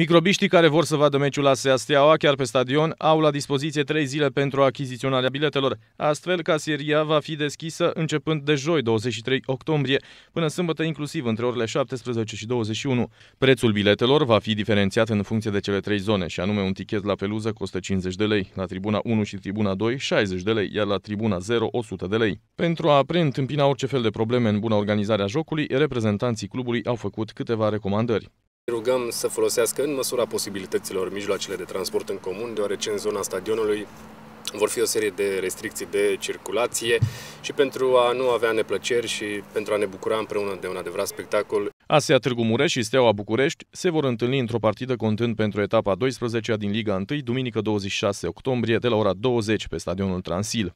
Microbiștii care vor să vadă meciul ASEA Steaua chiar pe stadion au la dispoziție trei zile pentru achiziționarea biletelor. Astfel, casieria va fi deschisă începând de joi 23 octombrie până sâmbătă inclusiv între orele 17 și 21. Prețul biletelor va fi diferențiat în funcție de cele trei zone și anume un tichet la peluză costă 50 de lei, la tribuna 1 și tribuna 2 60 de lei, iar la tribuna 0 100 de lei. Pentru a preîntâmpina orice fel de probleme în buna organizare a jocului, reprezentanții clubului au făcut câteva recomandări. Rugăm să folosească în măsura posibilităților mijloacele de transport în comun, deoarece în zona stadionului vor fi o serie de restricții de circulație și pentru a nu avea neplăceri și pentru a ne bucura împreună de un adevărat spectacol. Asia Târgu Mureș și Steaua București se vor întâlni într-o partidă contând pentru etapa 12 -a din Liga 1, duminică 26 octombrie, de la ora 20 pe stadionul Transil.